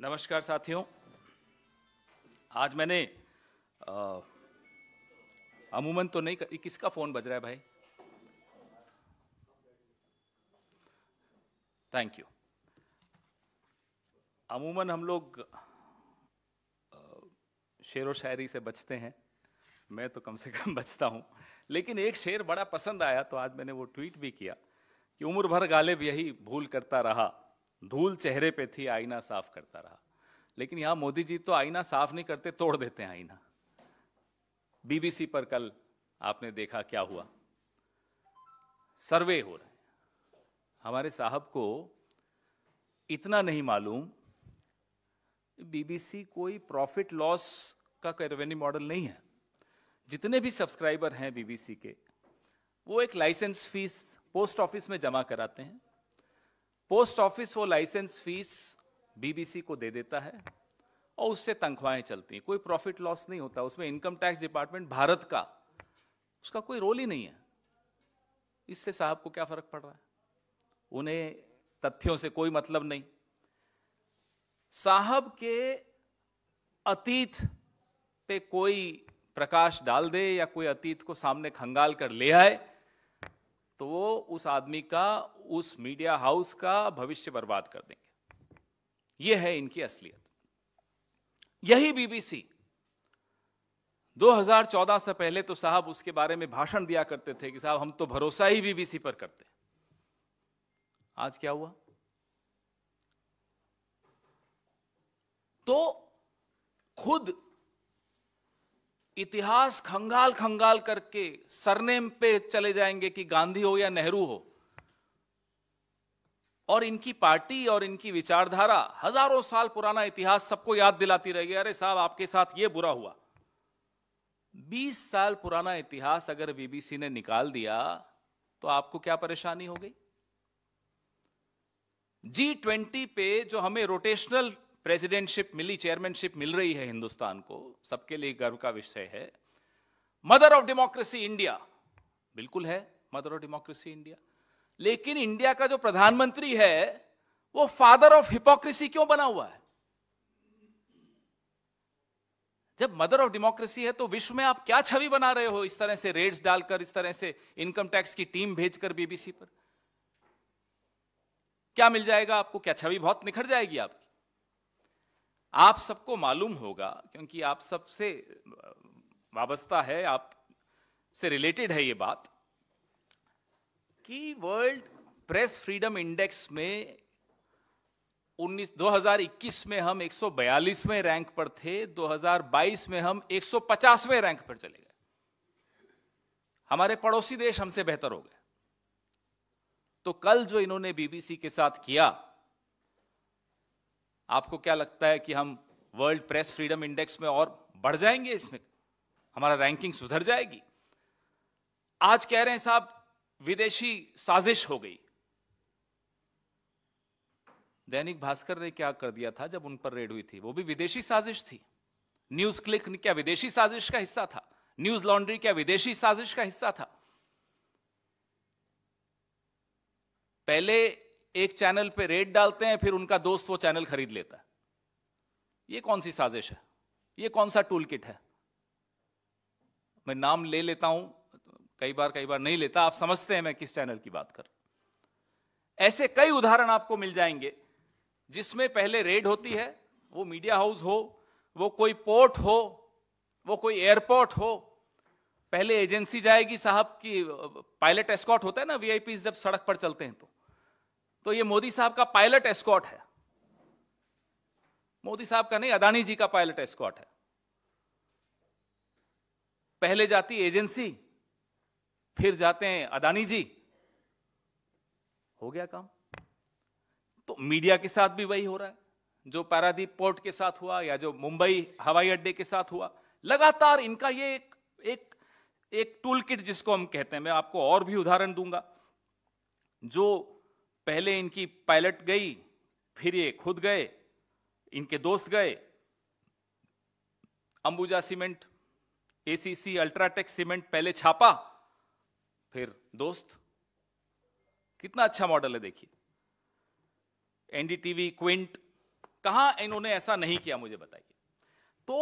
नमस्कार साथियों आज मैंने अमूमन तो नहीं कर, किसका फ़ोन बज रहा है भाई थैंक यू अमूमन हम लोग शेर व शायरी से बचते हैं मैं तो कम से कम बचता हूँ लेकिन एक शेर बड़ा पसंद आया तो आज मैंने वो ट्वीट भी किया कि उम्र भर गालिब यही भूल करता रहा धूल चेहरे पे थी आईना साफ करता रहा लेकिन यहां मोदी जी तो आईना साफ नहीं करते तोड़ देते हैं आईना बीबीसी पर कल आपने देखा क्या हुआ सर्वे हो रहे हमारे साहब को इतना नहीं मालूम बीबीसी कोई प्रॉफिट लॉस का रेवेन्यू मॉडल नहीं है जितने भी सब्सक्राइबर हैं बीबीसी के वो एक लाइसेंस फीस पोस्ट ऑफिस में जमा कराते हैं पोस्ट ऑफिस वो लाइसेंस फीस बीबीसी को दे देता है और उससे तनख्वाहें चलती हैं कोई प्रॉफिट लॉस नहीं होता उसमें इनकम टैक्स डिपार्टमेंट भारत का उसका कोई रोल ही नहीं है इससे साहब को क्या फर्क पड़ रहा है उन्हें तथ्यों से कोई मतलब नहीं साहब के अतीत पे कोई प्रकाश डाल दे या कोई अतीत को सामने खंगाल कर ले आए तो वो उस आदमी का उस मीडिया हाउस का भविष्य बर्बाद कर देंगे ये है इनकी असलियत यही बीबीसी 2014 से पहले तो साहब उसके बारे में भाषण दिया करते थे कि साहब हम तो भरोसा ही बीबीसी पर करते आज क्या हुआ तो खुद इतिहास खंगाल खंगाल करके सरनेम पे चले जाएंगे कि गांधी हो या नेहरू हो और इनकी पार्टी और इनकी विचारधारा हजारों साल पुराना इतिहास सबको याद दिलाती रहेगी अरे साहब आपके साथ ये बुरा हुआ 20 साल पुराना इतिहास अगर बीबीसी ने निकाल दिया तो आपको क्या परेशानी हो गई जी ट्वेंटी पे जो हमें रोटेशनल प्रेसिडेंटशिप मिली चेयरमैनशिप मिल रही है हिंदुस्तान को सबके लिए गर्व का विषय है मदर ऑफ डेमोक्रेसी इंडिया बिल्कुल है मदर ऑफ डेमोक्रेसी इंडिया लेकिन इंडिया का जो प्रधानमंत्री है वो फादर ऑफ हिपोक्रेसी क्यों बना हुआ है जब मदर ऑफ डेमोक्रेसी है तो विश्व में आप क्या छवि बना रहे हो इस तरह से रेड्स डालकर इस तरह से इनकम टैक्स की टीम भेजकर बीबीसी पर क्या मिल जाएगा आपको क्या छवि बहुत निखर जाएगी आप आप सबको मालूम होगा क्योंकि आप सबसे वाबस्ता है आप से रिलेटेड है ये बात कि वर्ल्ड प्रेस फ्रीडम इंडेक्स में 19 2021 में हम 142वें रैंक पर थे 2022 में हम 150वें रैंक पर चले गए हमारे पड़ोसी देश हमसे बेहतर हो गए तो कल जो इन्होंने बीबीसी के साथ किया आपको क्या लगता है कि हम वर्ल्ड प्रेस फ्रीडम इंडेक्स में और बढ़ जाएंगे इसमें हमारा रैंकिंग सुधर जाएगी आज कह रहे हैं साहब विदेशी साजिश हो गई दैनिक भास्कर ने क्या कर दिया था जब उन पर रेड हुई थी वो भी विदेशी साजिश थी न्यूज क्लिक क्या विदेशी साजिश का हिस्सा था न्यूज लॉन्ड्री क्या विदेशी साजिश का हिस्सा था पहले एक चैनल पे रेट डालते हैं फिर उनका दोस्त वो चैनल खरीद लेता है ये कौन सी साजिश है ये कौन सा टूल किट है मैं नाम ले लेता हूं कई बार कई बार नहीं लेता आप समझते हैं मैं किस चैनल की बात कर ऐसे कई उदाहरण आपको मिल जाएंगे जिसमें पहले रेड होती है वो मीडिया हाउस हो वो कोई पोर्ट हो वो कोई एयरपोर्ट हो पहले एजेंसी जाएगी साहब की पायलट एस्कॉट होता है ना वीआईपी जब सड़क पर चलते हैं तो तो ये मोदी साहब का पायलट एस्कॉट है मोदी साहब का नहीं अदानी जी का पायलट एस्कॉट है पहले जाती एजेंसी फिर जाते हैं अदानी जी हो गया काम तो मीडिया के साथ भी वही हो रहा है जो पैरादीप पोर्ट के साथ हुआ या जो मुंबई हवाई अड्डे के साथ हुआ लगातार इनका ये एक एक एक टूल किट जिसको हम कहते हैं मैं आपको और भी उदाहरण दूंगा जो पहले इनकी पायलट गई फिर ये खुद गए इनके दोस्त गए Ambuja cement ACC UltraTech cement पहले छापा फिर दोस्त कितना अच्छा मॉडल है देखिए एनडीटीवी क्विंट कहा इन्होंने ऐसा नहीं किया मुझे बताइए तो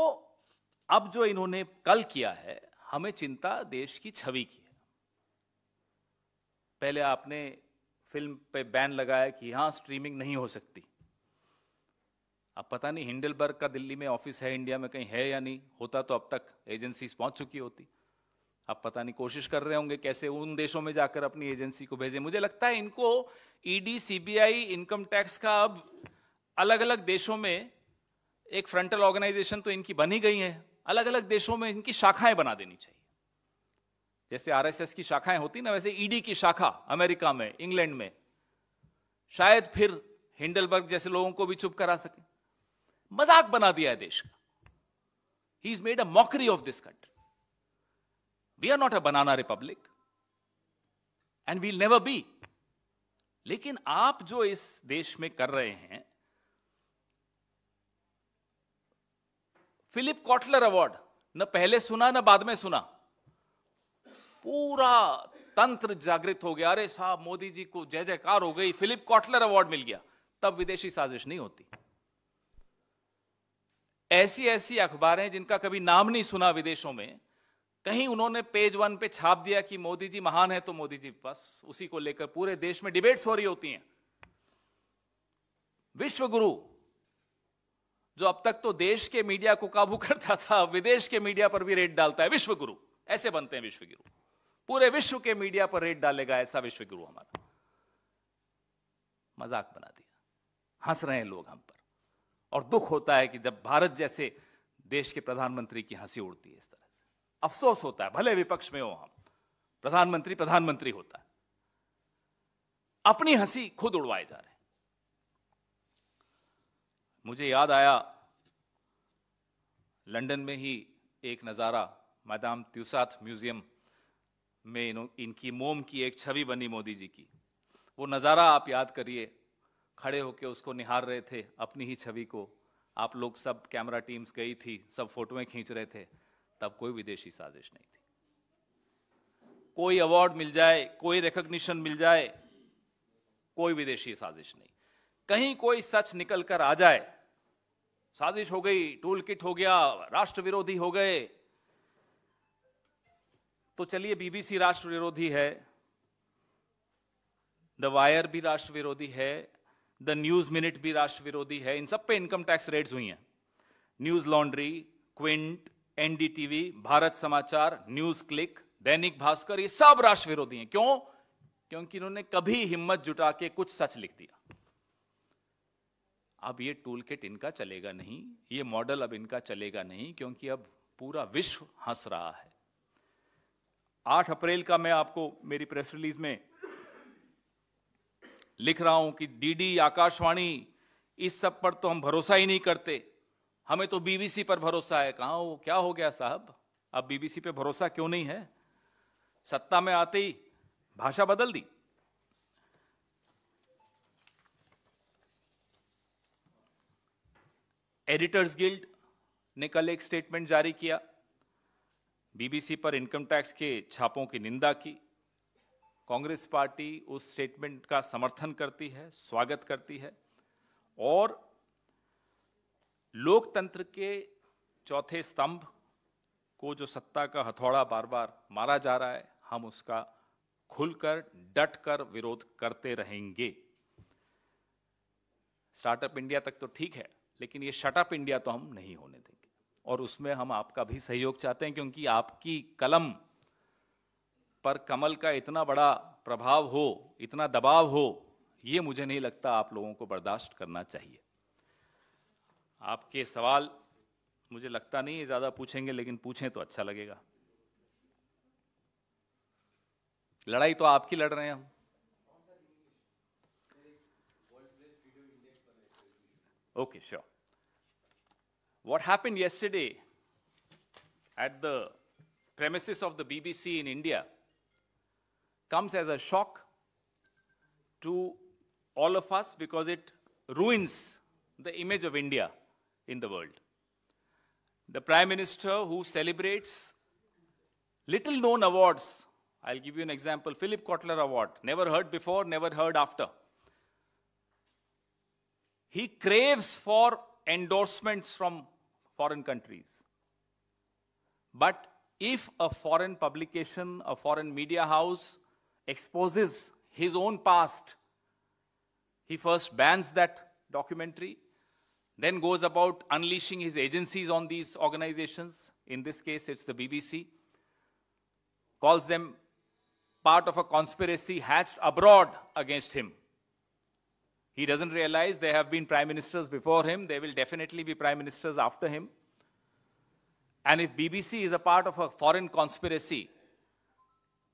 अब जो इन्होंने कल किया है हमें चिंता देश की छवि की है पहले आपने फिल्म पे बैन लगाया कि यहाँ स्ट्रीमिंग नहीं हो सकती अब पता नहीं हिंडलबर्ग का दिल्ली में ऑफिस है इंडिया में कहीं है या नहीं होता तो अब तक एजेंसी पहुंच चुकी होती अब पता नहीं कोशिश कर रहे होंगे कैसे उन देशों में जाकर अपनी एजेंसी को भेजे मुझे लगता है इनको ईडी सीबीआई इनकम टैक्स का अब अलग अलग देशों में एक फ्रंटल ऑर्गेनाइजेशन तो इनकी बनी गई है अलग अलग देशों में इनकी शाखाएं बना देनी चाहिए जैसे आरएसएस की शाखाएं होती ना वैसे ईडी की शाखा अमेरिका में इंग्लैंड में शायद फिर हिंडलबर्ग जैसे लोगों को भी चुप करा सके मजाक बना दिया है देश का ही is made a mockery of this country we are not a banana republic and we'll never be लेकिन आप जो इस देश में कर रहे हैं फिलिप कॉटलर अवार्ड न पहले सुना न बाद में सुना पूरा तंत्र जागृत हो गया अरे साहब मोदी जी को जय जयकार हो गई फिलिप कॉटलर अवार्ड मिल गया तब विदेशी साजिश नहीं होती ऐसी ऐसी अखबारें जिनका कभी नाम नहीं सुना विदेशों में कहीं उन्होंने पेज वन पे छाप दिया कि मोदी जी महान है तो मोदी जी बस उसी को लेकर पूरे देश में डिबेट्स हो रही होती हैं विश्व गुरु जो अब तक तो देश के मीडिया को काबू करता था विदेश के मीडिया पर भी रेट डालता है विश्व गुरु ऐसे बनते हैं विश्व गुरु पूरे विश्व के मीडिया पर रेड डालेगा ऐसा विश्व गुरु हमारा मजाक बना दिया हंस रहे हैं लोग हम पर और दुख होता है कि जब भारत जैसे देश के प्रधानमंत्री की हंसी उड़ती है इस तरह से अफसोस होता है भले विपक्ष में हो हम प्रधानमंत्री प्रधानमंत्री होता है अपनी हंसी खुद उड़वाए जा रहे मुझे याद आया लंदन में ही एक नज़ारा मैदाम त्यूसाथ म्यूजियम में इन, इनकी मोम की एक छवि बनी मोदी जी की वो नज़ारा आप याद करिए खड़े होकर उसको निहार रहे थे अपनी ही छवि को आप लोग सब कैमरा टीम्स गई थी सब फोटोएं खींच रहे थे तब कोई विदेशी साजिश नहीं थी कोई अवार्ड मिल जाए कोई रिकग्निशन मिल जाए कोई विदेशी साजिश नहीं कहीं कोई सच निकल कर आ जाए साजिश हो गई टूल किट हो गया राष्ट्र विरोधी हो गए तो चलिए बीबीसी राष्ट्र विरोधी है द वायर भी राष्ट्र विरोधी है द न्यूज मिनिट भी राष्ट्र विरोधी है इन सब पे इनकम टैक्स रेट्स हुई हैं Newslaundry Quint NDTV Bharat Samachar news click दैनिक भास्कर ये सब राष्ट्र विरोधी हैं क्यों क्योंकि इन्होंने कभी हिम्मत जुटा के कुछ सच लिख दिया अब ये टूल किट इनका चलेगा नहीं ये मॉडल अब इनका चलेगा नहीं क्योंकि अब पूरा विश्व हंस रहा है आठ अप्रैल का मैं आपको मेरी प्रेस रिलीज में लिख रहा हूं कि डीडी आकाशवाणी इस सब पर तो हम भरोसा ही नहीं करते हमें तो बीबीसी पर भरोसा है कहा वो क्या हो गया साहब अब बीबीसी पे भरोसा क्यों नहीं है सत्ता में आते ही भाषा बदल दी एडिटर्स गिल्ड ने कल एक स्टेटमेंट जारी किया बीबीसी पर इनकम टैक्स के छापों की निंदा की कांग्रेस पार्टी उस स्टेटमेंट का समर्थन करती है स्वागत करती है और लोकतंत्र के चौथे स्तंभ को जो सत्ता का हथौड़ा बार बार मारा जा रहा है हम उसका खुलकर डट कर विरोध करते रहेंगे स्टार्टअप इंडिया तक तो ठीक है लेकिन ये शटअप इंडिया तो हम नहीं होने देंगे और उसमें हम आपका भी सहयोग चाहते हैं क्योंकि आपकी कलम पर कमल का इतना बड़ा प्रभाव हो इतना दबाव हो ये मुझे नहीं लगता आप लोगों को बर्दाश्त करना चाहिए आपके सवाल मुझे लगता नहीं है ज़्यादा पूछेंगे लेकिन पूछें तो अच्छा लगेगा लड़ाई तो आपकी लड़ रहे हैं हम okay sure What happened yesterday at the premises of the BBC in India comes as a shock to all of us because it ruins the image of India in the world. The Prime Minister who celebrates little known awards. I'll give you an example Philip Kotler Award, never heard before, never heard after. He craves for endorsements from foreign countries. But if a foreign publication, a foreign media house exposes his own past, he first bans that documentary, then goes about unleashing his agencies on these organizations. In this case, it's the BBC. Calls them part of a conspiracy hatched abroad against him. He doesn't realize there have been prime ministers before him, there will definitely be prime ministers after him. And if BBC is a part of a foreign conspiracy,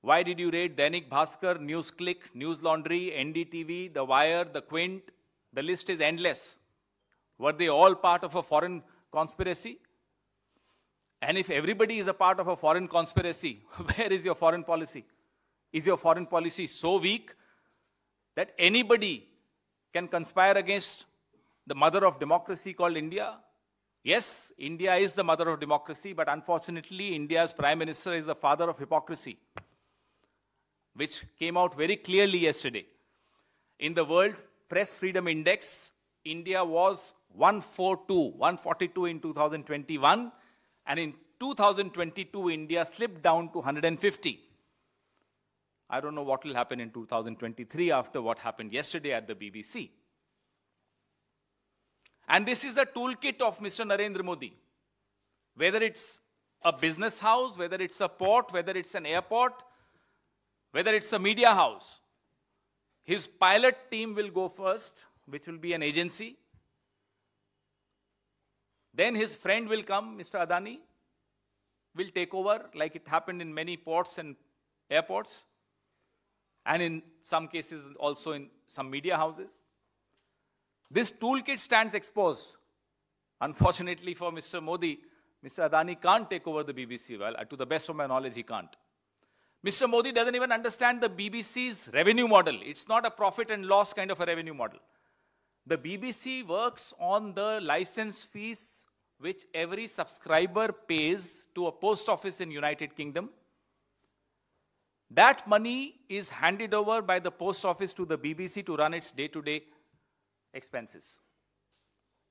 why did you raid Dainik Bhaskar, NewsClick, News Laundry, NDTV, The Wire, The Quint? The list is endless. Were they all part of a foreign conspiracy? And if everybody is a part of a foreign conspiracy, where is your foreign policy? Is your foreign policy so weak that anybody can conspire against the mother of democracy called India. Yes, India is the mother of democracy, but unfortunately, India's prime minister is the father of hypocrisy, which came out very clearly yesterday. In the World Press Freedom Index, India was 142, 142 in 2021, and in 2022, India slipped down to 150. I don't know what will happen in 2023 after what happened yesterday at the BBC. And this is the toolkit of Mr. Narendra Modi. Whether it's a business house, whether it's a port, whether it's an airport, whether it's a media house, his pilot team will go first, which will be an agency. Then his friend will come, Mr. Adani, will take over, like it happened in many ports and airports and in some cases also in some media houses. This toolkit stands exposed. Unfortunately for Mr. Modi, Mr. Adani can't take over the BBC. Well, uh, to the best of my knowledge, he can't. Mr. Modi doesn't even understand the BBC's revenue model. It's not a profit and loss kind of a revenue model. The BBC works on the license fees which every subscriber pays to a post office in United Kingdom that money is handed over by the post office to the BBC to run its day-to-day expenses.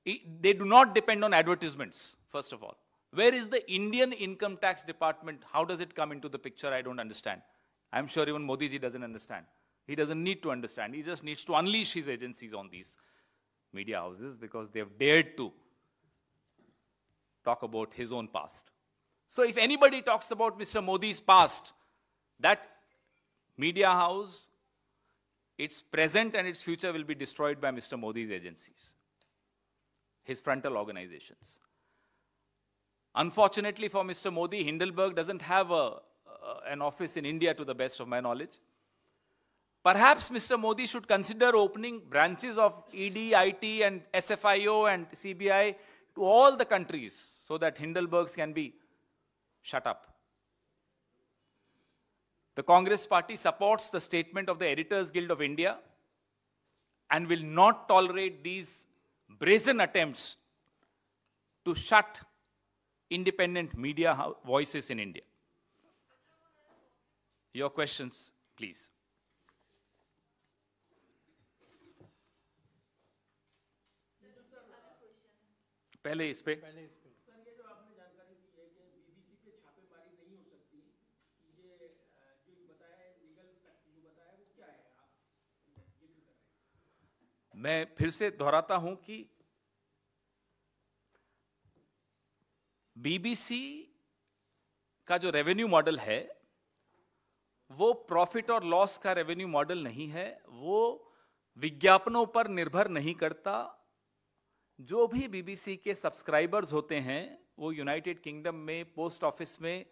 It, they do not depend on advertisements, first of all. Where is the Indian income tax department? How does it come into the picture? I don't understand. I'm sure even Modi ji doesn't understand. He doesn't need to understand. He just needs to unleash his agencies on these media houses because they have dared to talk about his own past. So if anybody talks about Mr. Modi's past, that media house, its present and its future will be destroyed by Mr. Modi's agencies, his frontal organizations. Unfortunately for Mr. Modi, Hindelberg doesn't have a, uh, an office in India to the best of my knowledge. Perhaps Mr. Modi should consider opening branches of ED, IT, and SFIO and CBI to all the countries so that Hindelbergs can be shut up. The Congress party supports the statement of the Editors Guild of India and will not tolerate these brazen attempts to shut independent media voices in India. Your questions, please. पहले इस पे मैं फिर से दोहराता हूं कि BBC का जो रेवेन्यू मॉडल है वो प्रॉफिट और लॉस का रेवेन्यू मॉडल नहीं है वो विज्ञापनों पर निर्भर नहीं करता जो भी बीबीसी के सब्सक्राइबर्स होते हैं वो यूनाइटेड किंगडम में पोस्ट ऑफिस में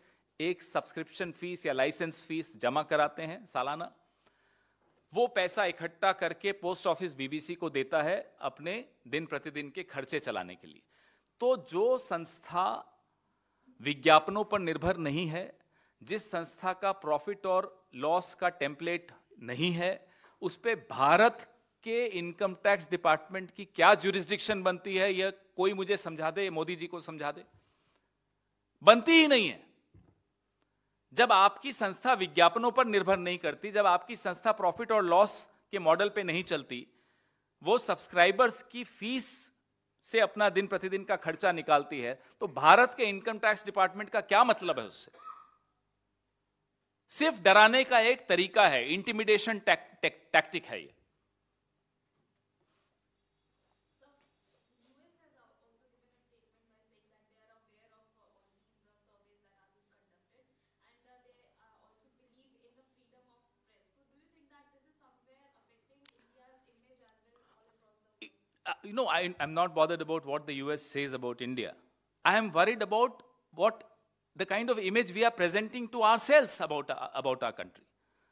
एक सब्सक्रिप्शन फीस या लाइसेंस फीस जमा कराते हैं सालाना वो पैसा इकट्ठा करके पोस्ट ऑफिस बीबीसी को देता है अपने दिन प्रतिदिन के खर्चे चलाने के लिए तो जो संस्था विज्ञापनों पर निर्भर नहीं है जिस संस्था का प्रॉफिट और लॉस का टेम्पलेट नहीं है उस पर भारत के इनकम टैक्स डिपार्टमेंट की क्या जुरिस्डिक्शन बनती है यह कोई मुझे समझा दे मोदी जी को समझा दे बनती ही नहीं है जब आपकी संस्था विज्ञापनों पर निर्भर नहीं करती जब आपकी संस्था प्रॉफिट और लॉस के मॉडल पे नहीं चलती वो सब्सक्राइबर्स की फीस से अपना दिन प्रतिदिन का खर्चा निकालती है तो भारत के इनकम टैक्स डिपार्टमेंट का क्या मतलब है उससे सिर्फ डराने का एक तरीका है इंटिमिडेशन टैक्टिक है ये uh, you know, I, I'm not bothered about what the US says about India. I am worried about what the kind of image we are presenting to ourselves about, uh, about our country.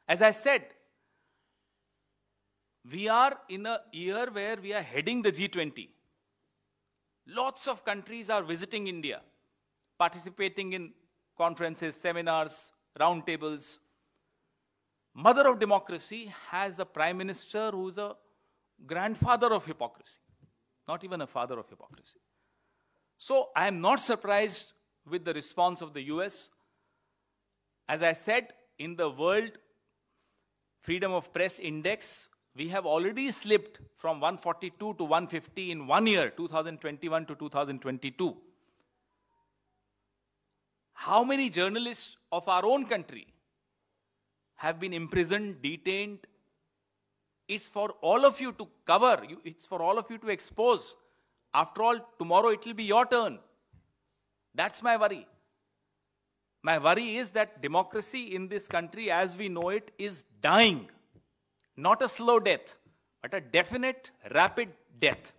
As I said, we are in a year where we are heading the G20. Lots of countries are visiting India, participating in conferences, seminars, roundtables. Mother of democracy has a prime minister who's a grandfather of hypocrisy, not even a father of hypocrisy. So I am not surprised with the response of the US. As I said, in the World Freedom of Press Index, we have already slipped from 142 to 150 in one year, 2021 to 2022. How many journalists of our own country have been imprisoned, detained, it's for all of you to cover. It's for all of you to expose. After all, tomorrow it will be your turn. That's my worry. My worry is that democracy in this country, as we know it, is dying. Not a slow death, but a definite, rapid death.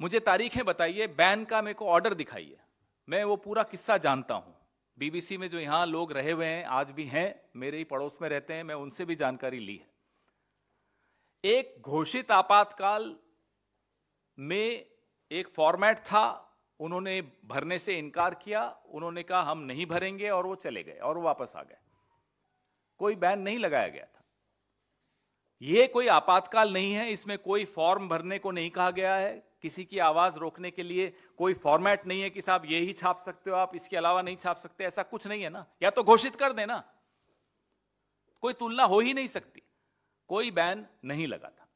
मुझे तारीखें बताइए ban का मेरे को order दिखाइए मैं वो पूरा किस्सा जानता हूँ बीबीसी में जो यहाँ लोग रहे हुए हैं आज भी हैं मेरे ही पड़ोस में रहते हैं मैं उनसे भी जानकारी ली है एक घोषित आपातकाल में एक फॉर्मेट था उन्होंने भरने से इनकार किया उन्होंने कहा हम नहीं भरेंगे और वो चले गए और वापस आ गए कोई बैन नहीं लगाया गया था यह कोई आपातकाल नहीं है इसमें कोई फॉर्म भरने को नहीं कहा गया है किसी की आवाज़ रोकने के लिए कोई फॉर्मेट नहीं है कि साहब ये ही छाप सकते हो आप इसके अलावा नहीं छाप सकते ऐसा कुछ नहीं है ना या तो घोषित कर देना कोई तुलना हो ही नहीं सकती कोई बैन नहीं लगा था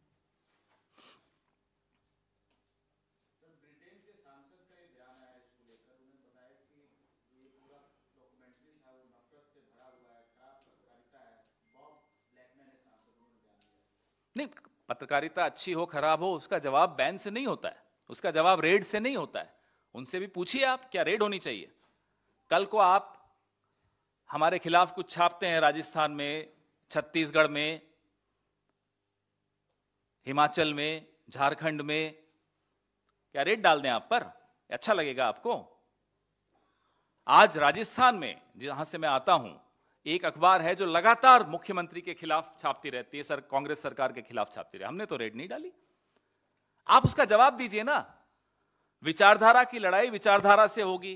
नहीं पत्रकारिता अच्छी हो खराब हो उसका जवाब बैन से नहीं होता है उसका जवाब रेड से नहीं होता है उनसे भी पूछिए आप क्या रेड होनी चाहिए कल को आप हमारे खिलाफ कुछ छापते हैं राजस्थान में छत्तीसगढ़ में हिमाचल में झारखंड में क्या रेड डाल दें आप पर अच्छा लगेगा आपको आज राजस्थान में जहां से मैं आता हूं एक अखबार है जो लगातार मुख्यमंत्री के खिलाफ छापती रहती है सर कांग्रेस सरकार के खिलाफ छापती रही हमने तो रेड नहीं डाली आप उसका जवाब दीजिए ना विचारधारा की लड़ाई विचारधारा से होगी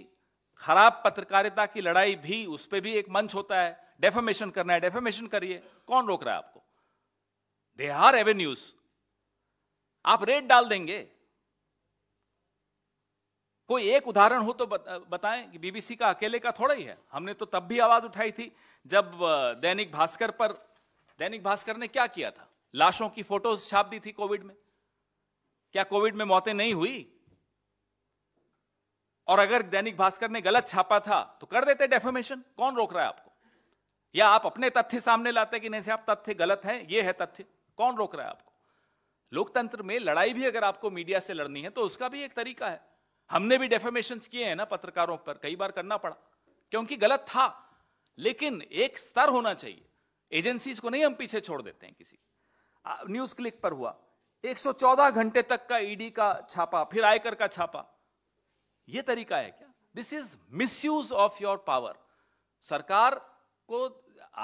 खराब पत्रकारिता की लड़ाई भी उस पर भी एक मंच होता है डेफेमेशन करना है डेफेमेशन करिए कौन रोक रहा है आपको दे आर एवेन्यूज आप रेट डाल देंगे कोई एक उदाहरण हो तो बताएं कि बीबीसी का अकेले का थोड़ा ही है हमने तो तब भी आवाज उठाई थी जब दैनिक भास्कर पर दैनिक भास्कर ने क्या किया था लाशों की फोटोज छाप दी थी कोविड में क्या कोविड में मौतें नहीं हुई और अगर दैनिक भास्कर ने गलत छापा था तो कर देते डेफोमेशन कौन रोक रहा है आपको या आप अपने तथ्य सामने लाते कि नहीं आप तथ्य गलत है ये है तथ्य कौन रोक रहा है आपको लोकतंत्र में लड़ाई भी अगर आपको मीडिया से लड़नी है तो उसका भी एक तरीका है हमने भी डेफेमेशन किए हैं ना पत्रकारों पर कई बार करना पड़ा क्योंकि गलत था लेकिन एक स्तर होना चाहिए एजेंसीज को नहीं हम पीछे छोड़ देते हैं किसी न्यूज क्लिक पर हुआ 114 घंटे तक का ईडी e का छापा फिर आयकर का छापा यह तरीका है क्या this is misuse of your power सरकार को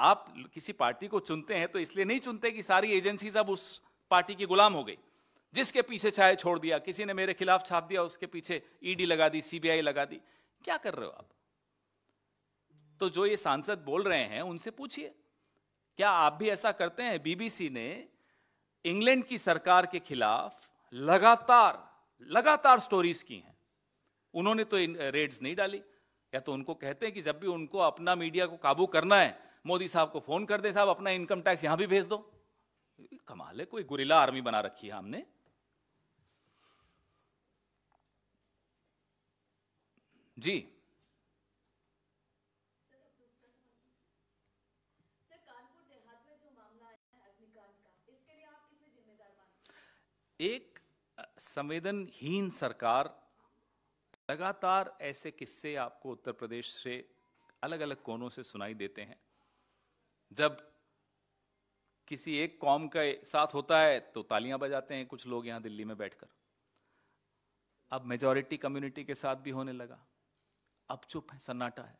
आप किसी पार्टी को चुनते हैं तो इसलिए नहीं चुनते कि सारी एजेंसीज अब उस पार्टी की गुलाम हो गई जिसके पीछे चाहे छोड़ दिया किसी ने मेरे खिलाफ छाप दिया उसके पीछे ईडी e लगा दी सीबीआई लगा दी क्या कर रहे हो आप तो जो ये सांसद बोल रहे हैं उनसे पूछिए क्या आप भी ऐसा करते हैं बीबीसी ने इंग्लैंड की सरकार के खिलाफ लगातार लगातार स्टोरीज की हैं उन्होंने तो रेड्स नहीं डाली या तो उनको कहते हैं कि जब भी उनको अपना मीडिया को काबू करना है मोदी साहब को फोन कर दे साहब अपना इनकम टैक्स यहां भी भेज दो कमाल है कोई गुरिला आर्मी बना रखी है हमने जी एक संवेदनहीन सरकार लगातार ऐसे किस्से आपको उत्तर प्रदेश से अलग अलग कोनों से सुनाई देते हैं जब किसी एक कौम के साथ होता है तो तालियां बजाते हैं कुछ लोग यहां दिल्ली में बैठकर अब मेजॉरिटी कम्युनिटी के साथ भी होने लगा अब चुप है सन्नाटा है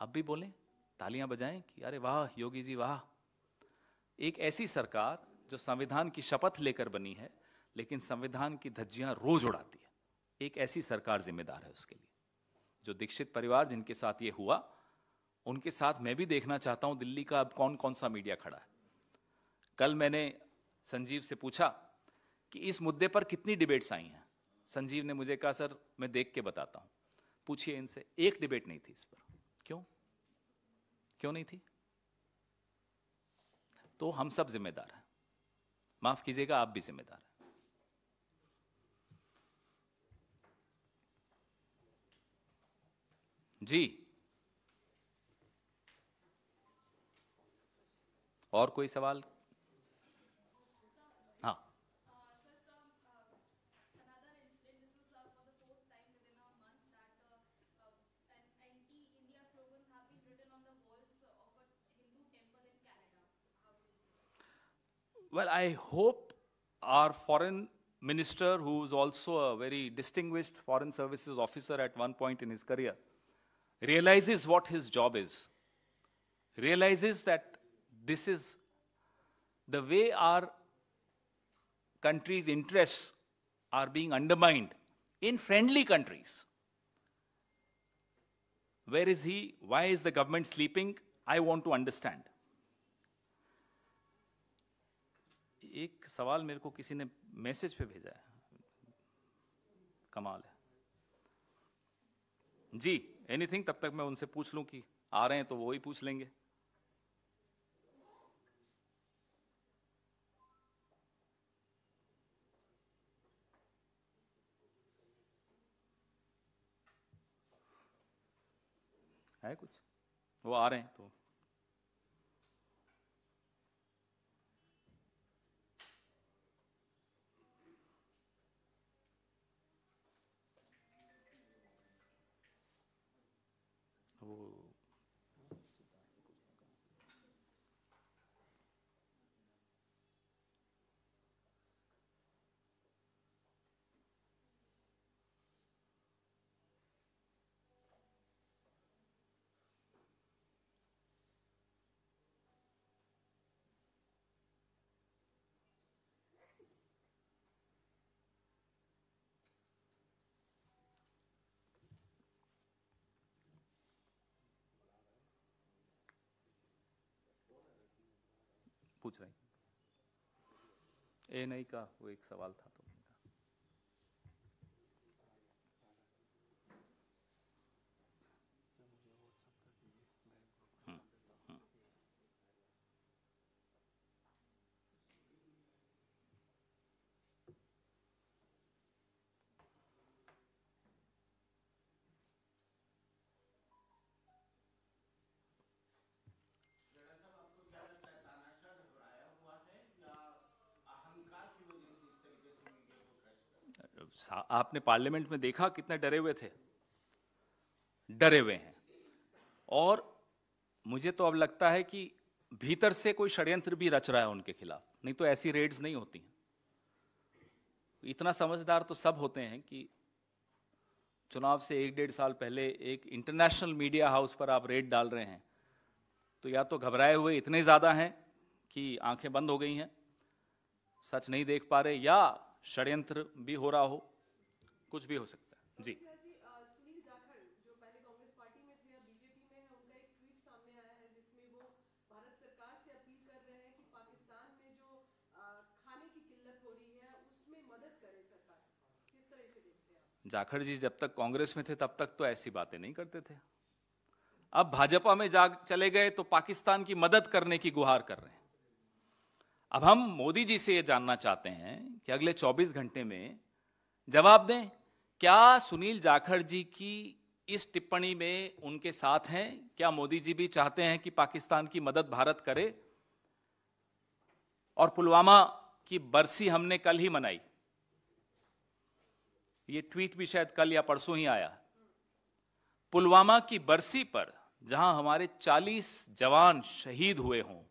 अब भी बोलें तालियां बजाएं कि अरे वाह योगी जी वाह एक ऐसी सरकार जो संविधान की शपथ लेकर बनी है लेकिन संविधान की धज्जियां रोज उड़ाती है एक ऐसी सरकार जिम्मेदार है उसके लिए जो दीक्षित परिवार जिनके साथ ये हुआ उनके साथ मैं भी देखना चाहता हूं दिल्ली का अब कौन कौन सा मीडिया खड़ा है कल मैंने संजीव से पूछा कि इस मुद्दे पर कितनी डिबेट्स आई हैं संजीव ने मुझे कहा सर मैं देख के बताता हूं पूछिए इनसे एक डिबेट नहीं थी इस पर क्यों क्यों नहीं थी तो हम सब जिम्मेदार हैं माफ कीजिएगा आप भी जिम्मेदार हैं जी और कोई सवाल Well, I hope our foreign minister, who is also a very distinguished foreign services officer at one point in his career, realizes what his job is, realizes that this is the way our country's interests are being undermined in friendly countries. Where is he? Why is the government sleeping? I want to understand. एक सवाल मेरे को किसी ने message पे भेजा है कमाल है जी एनीथिंग तब तक मैं उनसे पूछ लूं कि आ रहे हैं तो वो ही पूछ लेंगे है कुछ वो आ रहे हैं तो पूछ रहे हैं ए नहीं का वो एक सवाल था आपने पार्लियामेंट में देखा कितने डरे हुए थे डरे हुए हैं और मुझे तो अब लगता है कि भीतर से कोई षड्यंत्र भी रच रहा है उनके खिलाफ नहीं तो ऐसी रेड्स नहीं होती हैं इतना समझदार तो सब होते हैं कि चुनाव से एक डेढ़ साल पहले एक इंटरनेशनल मीडिया हाउस पर आप रेड डाल रहे हैं तो या तो घबराए हुए इतने ज़्यादा हैं कि आंखें बंद हो गई हैं सच नहीं देख पा रहे या षड्यंत्र भी हो रहा हो कुछ भी हो सकता है जी जाखड़ जी जब तक कांग्रेस में थे तब तक तो ऐसी बातें नहीं करते थे अब भाजपा में जा चले गए तो पाकिस्तान की मदद करने की गुहार कर रहे हैं अब हम मोदी जी से यह जानना चाहते हैं कि अगले 24 घंटे में जवाब दें क्या सुनील जाखड़ जी की इस टिप्पणी में उनके साथ हैं क्या मोदी जी भी चाहते हैं कि पाकिस्तान की मदद भारत करे और पुलवामा की बरसी हमने कल ही मनाई ये ट्वीट भी शायद कल या परसों ही आया पुलवामा की बरसी पर जहां हमारे 40 जवान शहीद हुए हों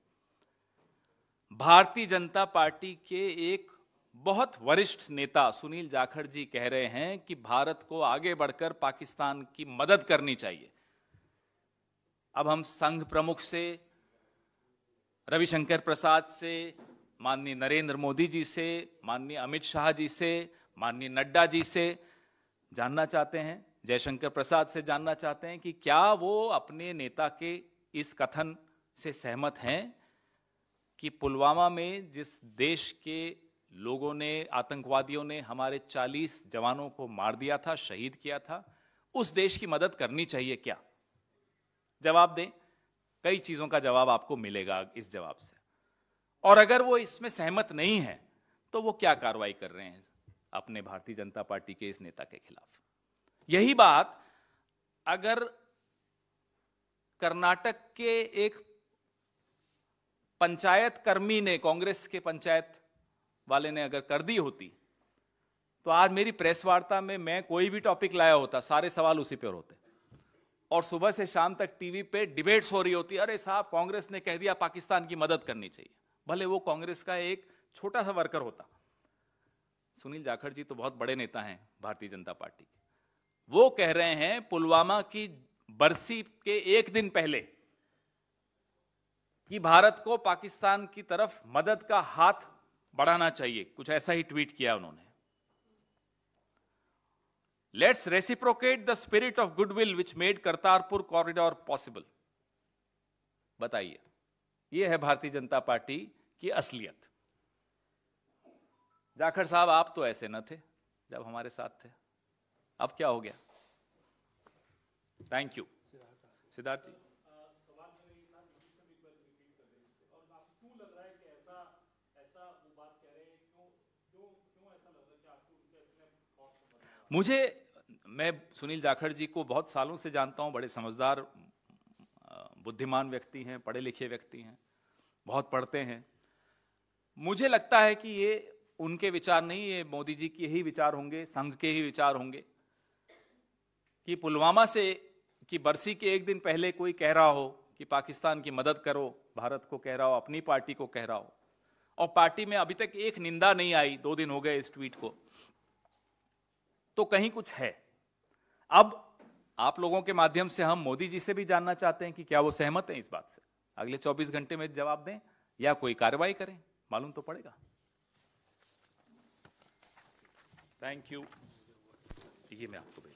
भारतीय जनता पार्टी के एक बहुत वरिष्ठ नेता सुनील जाखड़ जी कह रहे हैं कि भारत को आगे बढ़कर पाकिस्तान की मदद करनी चाहिए अब हम संघ प्रमुख से रविशंकर प्रसाद से माननीय नरेंद्र मोदी जी से माननीय अमित शाह जी से माननीय नड्डा जी से जानना चाहते हैं जयशंकर प्रसाद से जानना चाहते हैं कि क्या वो अपने नेता के इस कथन से सहमत हैं कि पुलवामा में जिस देश के लोगों ने आतंकवादियों ने हमारे 40 जवानों को मार दिया था शहीद किया था उस देश की मदद करनी चाहिए क्या जवाब दें कई चीज़ों का जवाब आपको मिलेगा इस जवाब से और अगर वो इसमें सहमत नहीं है तो वो क्या कार्रवाई कर रहे हैं अपने भारतीय जनता पार्टी के इस नेता के खिलाफ यही बात अगर कर्नाटक के एक पंचायत कर्मी ने कांग्रेस के पंचायत वाले ने अगर कर दी होती तो आज मेरी प्रेस वार्ता में मैं कोई भी टॉपिक लाया होता सारे सवाल उसी पर होते और सुबह से शाम तक टीवी पे डिबेट्स हो रही होती अरे साहब कांग्रेस ने कह दिया पाकिस्तान की मदद करनी चाहिए भले वो कांग्रेस का एक छोटा सा वर्कर होता सुनील जाखड़ जी तो बहुत बड़े नेता हैं भारतीय जनता पार्टी के वो कह रहे हैं पुलवामा की बरसी के एक दिन पहले कि भारत को पाकिस्तान की तरफ मदद का हाथ बढ़ाना चाहिए कुछ ऐसा ही ट्वीट किया उन्होंने let's reciprocate the spirit of goodwill which made Kartarpur corridor possible बताइए यह है भारतीय जनता पार्टी की असलियत जाखड़ साहब आप तो ऐसे न थे जब हमारे साथ थे अब क्या हो गया थैंक यू सिद्धार्थ जी मुझे मैं सुनील जाखड़ जी को बहुत सालों से जानता हूँ बड़े समझदार बुद्धिमान व्यक्ति हैं पढ़े लिखे व्यक्ति हैं बहुत पढ़ते हैं मुझे लगता है कि ये उनके विचार नहीं ये मोदी जी के ही विचार होंगे संघ के ही विचार होंगे कि पुलवामा से कि बरसी के एक दिन पहले कोई कह रहा हो कि पाकिस्तान की मदद करो भारत को कह रहा हो अपनी पार्टी को कह रहा हो और पार्टी में अभी तक एक निंदा नहीं आई दो दिन हो गए इस ट्वीट को तो कहीं कुछ है अब आप लोगों के माध्यम से हम मोदी जी से भी जानना चाहते हैं कि क्या वो सहमत हैं इस बात से अगले 24 घंटे में जवाब दें या कोई कार्रवाई करें मालूम तो पड़ेगा थैंक यू ये मैं आपको